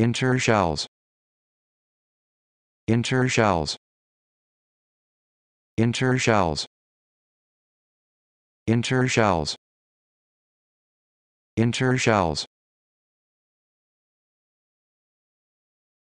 intershells intershells intershells intershells intershells